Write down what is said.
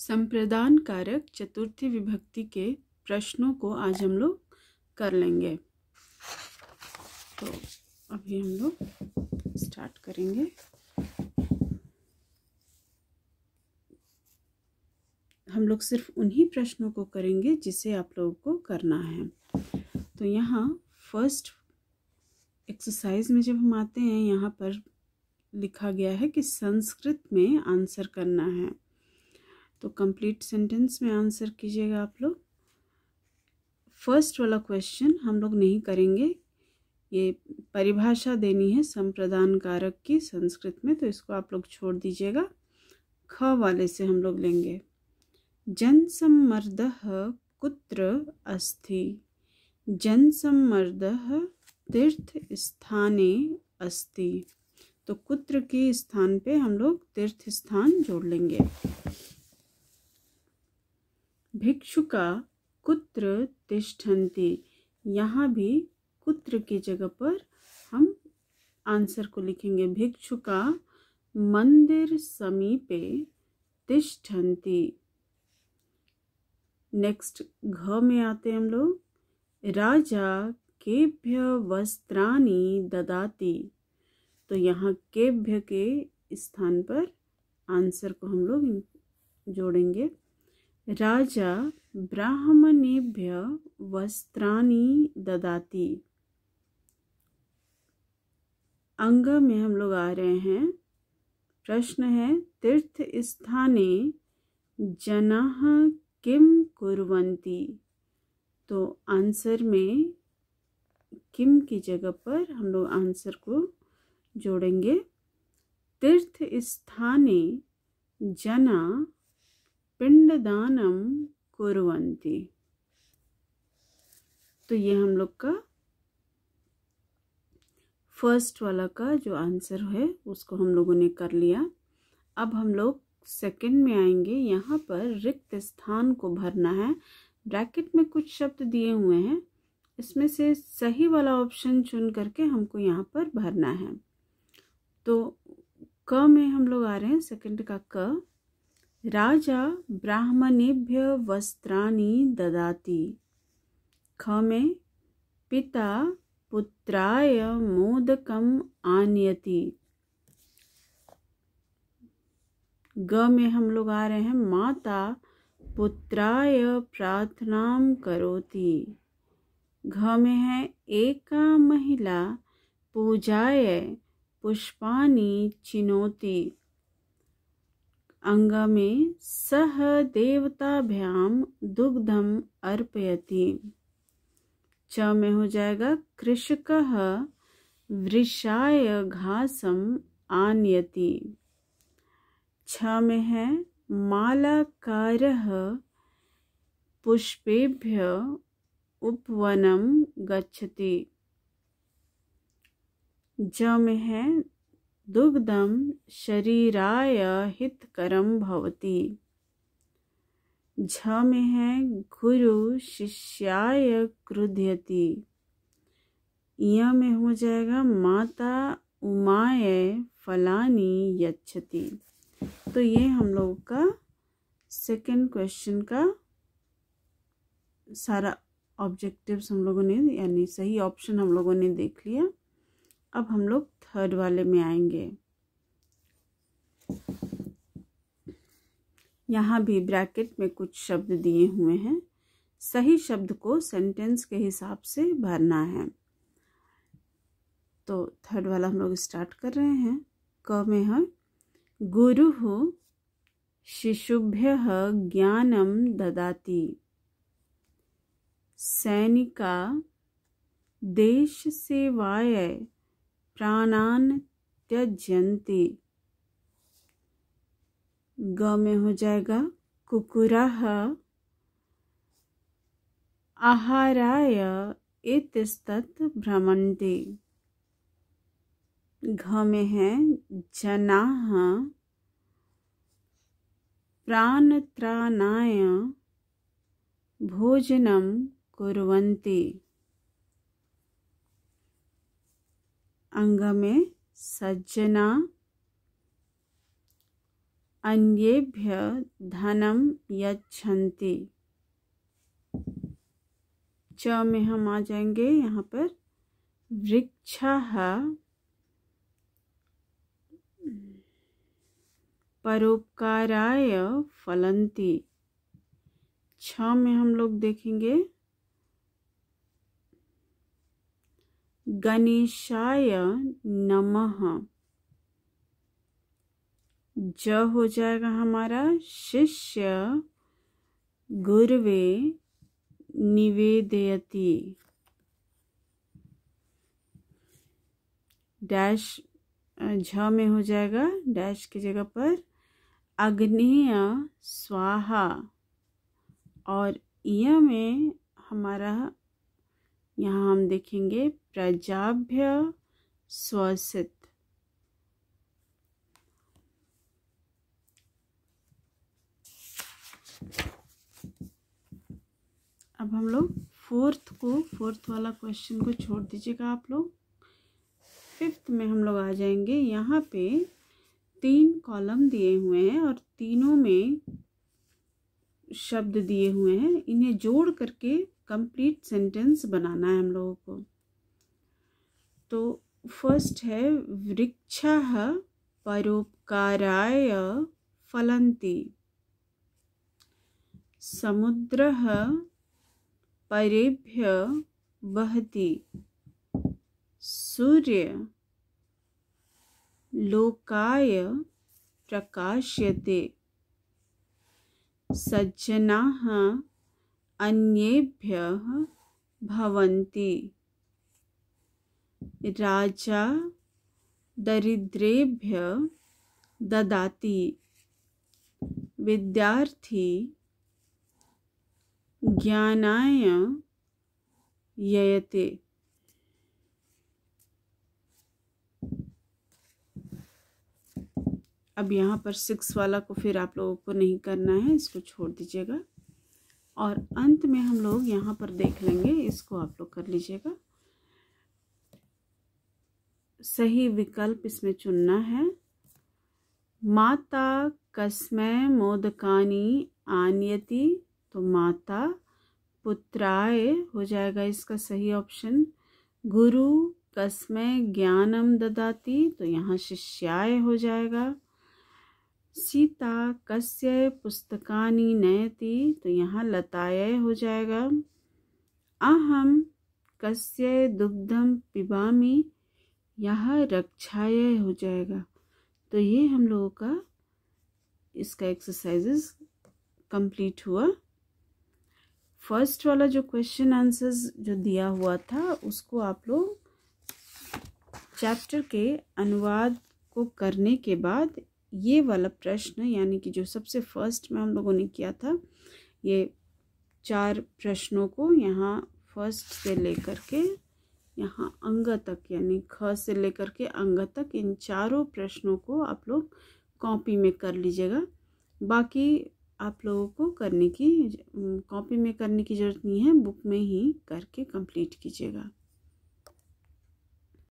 संप्रदान कारक चतुर्थी विभक्ति के प्रश्नों को आज हम लोग कर लेंगे तो अभी हम लोग स्टार्ट करेंगे हम लोग सिर्फ उन्हीं प्रश्नों को करेंगे जिसे आप लोगों को करना है तो यहाँ फर्स्ट एक्सरसाइज में जब हम आते हैं यहाँ पर लिखा गया है कि संस्कृत में आंसर करना है तो कंप्लीट सेंटेंस में आंसर कीजिएगा आप लोग फर्स्ट वाला क्वेश्चन हम लोग नहीं करेंगे ये परिभाषा देनी है संप्रदान कारक की संस्कृत में तो इसको आप लोग छोड़ दीजिएगा ख वाले से हम लोग लेंगे जनसम्मर्द कुत्र अस्थि जनसम्मर्द तीर्थ स्थाने अस्थि तो कुत्र के स्थान पे हम लोग तीर्थ स्थान जोड़ लेंगे भिक्षुका कुत्र तिष्ठन्ति यहाँ भी कुत्र की जगह पर हम आंसर को लिखेंगे भिक्षुका मंदिर समीपे तिष्ठन्ति नेक्स्ट घ में आते हम लोग राजा केभ्य वस्त्राणी ददाती तो यहाँ केभ्य के स्थान पर आंसर को हम लोग जोड़ेंगे राजा ब्राह्मणेभ्य वस्त्राणि ददाति अंग में हम लोग आ रहे हैं प्रश्न है तीर्थ स्थाने जनाः किम कुरंती तो आंसर में किम की जगह पर हम लोग आंसर को जोड़ेंगे तीर्थ स्थाने जना पिंडदानम कुरवंती तो ये हम लोग का फर्स्ट वाला का जो आंसर है उसको हम लोगों ने कर लिया अब हम लोग सेकंड में आएंगे यहाँ पर रिक्त स्थान को भरना है ब्रैकेट में कुछ शब्द दिए हुए हैं इसमें से सही वाला ऑप्शन चुन करके हमको यहाँ पर भरना है तो क में हम लोग आ रहे हैं सेकंड का क राजा ब्राह्मणेभ्य वस्त्राणि ददाति खमे पिता पुत्राय मोदकम् आनयति ग में हम लोग आ रहे हैं माता पुत्राय प्रार्थना करोति घ में है एका महिला पूजाय पुष्पानि चिनोति अङ्गमे सह देवताभ्याम दुग्धम अर्पयति च में हो जाएगा कृषक वृषाय घासम आनयति छ में है मालाकार पुष्पेभ्य उपवनम गच्छति ज में है दुग्धम शरीराय हितकरं भवति में है गुरु शिष्याय क्रुध्यति में हो जाएगा माता उमाय फलानी यच्छति तो ये हम लोग का सेकंड क्वेश्चन का सारा ऑब्जेक्टिव्स हम लोगों ने यानी सही ऑप्शन हम लोगों ने देख लिया अब हम लोग थर्ड वाले में आएंगे यहाँ भी ब्रैकेट में कुछ शब्द दिए हुए हैं सही शब्द को सेंटेंस के हिसाब से भरना है तो थर्ड वाला हम लोग स्टार्ट कर रहे हैं क में है गुरु शिशुभ्य ज्ञानम ददाति सैनिका देश सेवाय प्राणान त्यजंती ग में हो जाएगा कुकुरा आहाराय इतस्तत भ्रमंते घ में है जना प्राणत्राणाय भोजनम कुरंती अंग में सज्जना अन्येभ्य धनम यच्छन्ति च में हम आ जाएंगे यहाँ पर वृक्ष परोपकाराय फलंती छ में हम लोग देखेंगे गणेशाय नमः ज हो जाएगा हमारा शिष्य गुरुवे निवेदयति डैश झ में हो जाएगा डैश की जगह पर अग्नेय स्वाहा और य में हमारा यहाँ हम देखेंगे प्रजाभ्य स्वसित अब हम लोग फोर्थ को फोर्थ वाला क्वेश्चन को छोड़ दीजिएगा आप लोग फिफ्थ में हम लोग आ जाएंगे यहाँ पे तीन कॉलम दिए हुए हैं और तीनों में शब्द दिए हुए हैं इन्हें जोड़ करके कंप्लीट सेंटेंस बनाना है हम लोगों को तो फर्स्ट है वृक्ष परोपकाराय फलंती समुद्र परेभ्य बहती सूर्य लोकाय प्रकाश्यते सज्जना अन्येभ्यः भवन्ति राजा दरिद्रेभ्य ददाति विद्यार्थी ज्ञानाय ययते अब यहाँ पर सिक्स वाला को फिर आप लोगों को नहीं करना है इसको छोड़ दीजिएगा और अंत में हम लोग यहाँ पर देख लेंगे इसको आप लोग कर लीजिएगा सही विकल्प इसमें चुनना है माता कस्मय मोदकानी आनयती तो माता पुत्राए हो जाएगा इसका सही ऑप्शन गुरु कस्मय ज्ञानम ददाती तो यहाँ शिष्याय हो जाएगा सीता कस्य पुस्तकानी नयती तो यहाँ लताय हो जाएगा अहम कस्य दुग्धम पिबामी यहाँ रक्षाय हो जाएगा तो ये हम लोगों का इसका एक्सरसाइजेस कंप्लीट हुआ फर्स्ट वाला जो क्वेश्चन आंसर्स जो दिया हुआ था उसको आप लोग चैप्टर के अनुवाद को करने के बाद ये वाला प्रश्न यानी कि जो सबसे फर्स्ट में हम लोगों ने किया था ये चार प्रश्नों को यहाँ फर्स्ट से लेकर के यहाँ अंग तक यानी ख से लेकर के अंग तक इन चारों प्रश्नों को आप लोग कॉपी में कर लीजिएगा बाकी आप लोगों को करने की कॉपी में करने की ज़रूरत नहीं है बुक में ही करके कंप्लीट कीजिएगा